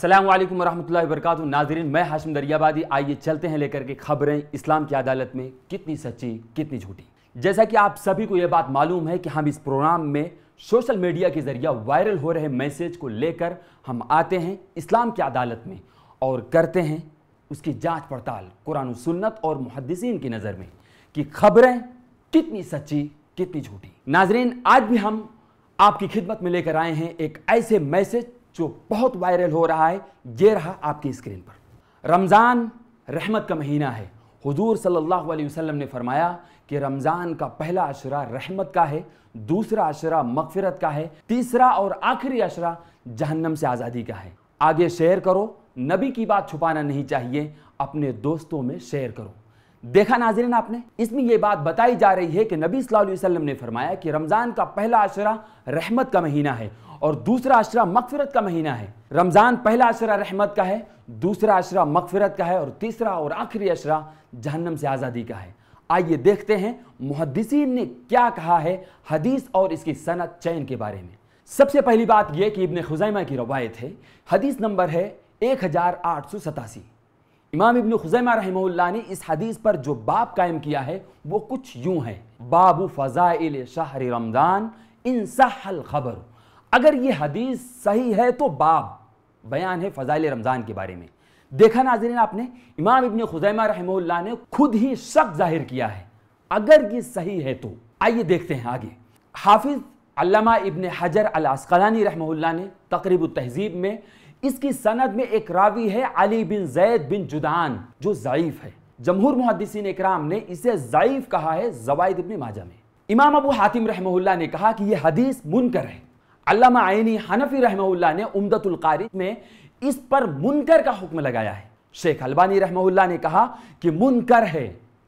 अस्सलाम वालेकुम वरहमतुल्लाहि वबरकातुहू नाजरीन मैं हाशिम दरियाबादी आइए चलते हैं लेकर के खबरें इस्लाम की अदालत में कितनी सच्ची कितनी झूठी जैसा कि आप सभी को यह बात मालूम है कि हम इस प्रोग्राम में सोशल मीडिया के जरिए वायरल हो रहे मैसेज को लेकर हम आते हैं इस्लाम की अदालत में और करते हैं उसकी जाँच पड़ताल कुरान सुन्नत और मुहदसिन की नज़र में कि खबरें कितनी सच्ची कितनी झूठी नाजरीन आज भी हम आपकी खिदमत में लेकर आए हैं एक ऐसे मैसेज जो बहुत वायरल हो रहा है ये रहा आपकी स्क्रीन पर रमज़ान रहमत का महीना है हुजूर सल्लल्लाहु अलैहि वसल्लम ने फरमाया कि रमज़ान का पहला अशरा रहमत का है दूसरा अशरा मगफिरत का है तीसरा और आखिरी अशरा जहन्नम से आज़ादी का है आगे शेयर करो नबी की बात छुपाना नहीं चाहिए अपने दोस्तों में शेयर करो देखा नाजरीन आपने इसमें यह बात बताई जा रही है कि नबी वसल्लम ने फरमाया कि रमज़ान का पहला अशरा रहमत का महीना है और दूसरा अशरा मकफरत का महीना है रमज़ान पहला अशरा रहमत का है दूसरा अशरा मकफरत का है और तीसरा और आखिरी अशरा जहन्नम से आज़ादी का है आइए देखते हैं मुहदसिन ने क्या कहा है हदीस और इसकी सनत चयन के बारे में सबसे पहली बात यह कि इबन खुजैमा की रवायत है हदीस नंबर है एक हज़ार आठ सौ सतासी इमाम इबन खुजैमा रहमल्ला ने इस हदीस पर जो बाब कायम किया है वो कुछ यूं है बाबू फ़ज़ाइल शाहर रमज़ान इन सहल खबर अगर ये हदीस सही है तो बाब बयान है फ़ज़ाइल रमज़ान के बारे में देखा नाजरीन आपने इमाम इबन खुजैमा रहमल्ला ने खुद ही शक जाहिर किया है अगर ये सही है तो आइए देखते हैं आगे हाफिज़ अल्लामा इबन हजर अल अस्कलानी ने तकरीब तहजीब में इसकी सनद में एक रावी है अली बिन जैद बिन जुदान जो ज़यीफ़ है जमहूर मुहदसिन इक्राम ने इसे ज़यीफ़ कहा है जवाद इबन माजा में इमाम अबू हातिम रहमहुल्ला ने कहा कि यह हदीस मुनकर है अल्लामा आइनी हनफी रहमहुल्ला ने उमदतुल कारी में इस पर मुनकर का हुक्म लगाया है शेख अलबानी रहमहुल्ला ने कहा कि मुनकर है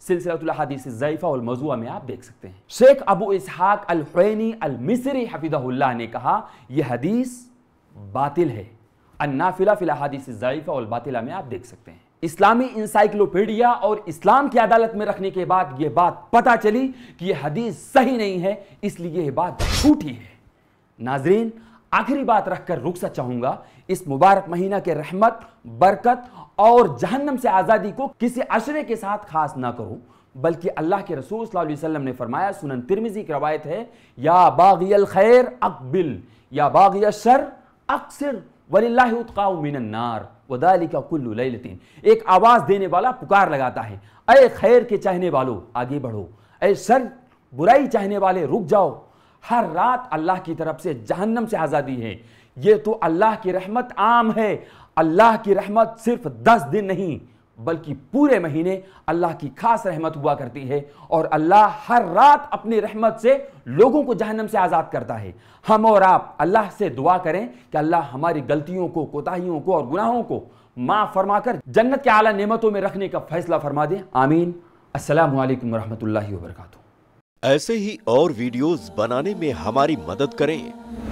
सिलसिलातीस ज़ैफ़ा और मौजूआ में आप देख सकते हैं शेख अबू इसहाक अल अलहैनी मिसरी हफीदहुल्ला ने कहा यह हदीस बातिल है अन्नाफिला से ज़ायफ़ा और बातिला में आप देख सकते हैं इस्लामी इंसाइक्लोपीडिया और इस्लाम की अदालत में रखने के बाद यह बात पता चली कि यह हदीस सही नहीं है इसलिए यह बात झूठी है नाजरीन आखिरी बात रखकर रुख सा चाहूंगा इस मुबारक महीना के रहमत बरकत और जहन्नम से आज़ादी को किसी अशरे के साथ खास ना करो बल्कि अल्लाह के रसूल वसल्लम ने फरमाया सुनन तिरमिजी की रवायत है या बागियल खैर अकबिल या बागियल शर अक्सर वलील्लाउमिनार वदाली का कुल्लतिन एक आवाज़ देने वाला पुकार लगाता है अय खैर के चाहने वालों आगे बढ़ो अय सर बुराई चाहने वाले रुक जाओ हर रात अल्लाह की तरफ से जहन्नम से आज़ादी है ये तो अल्लाह की रहमत आम है अल्लाह की रहमत सिर्फ दस दिन नहीं बल्कि पूरे महीने अल्लाह की खास रहमत हुआ करती है और अल्लाह हर रात अपनी रहमत से लोगों को जहन्नम से आज़ाद करता है हम और आप अल्लाह से दुआ करें कि अल्लाह हमारी गलतियों को कोताहियों को और गुनाहों को फरमा कर जन्नत के आला नेमतों में रखने का फैसला फरमा दें आमीन असलम वरहमल वर्क ऐसे ही और वीडियोज़ बनाने में हमारी मदद करें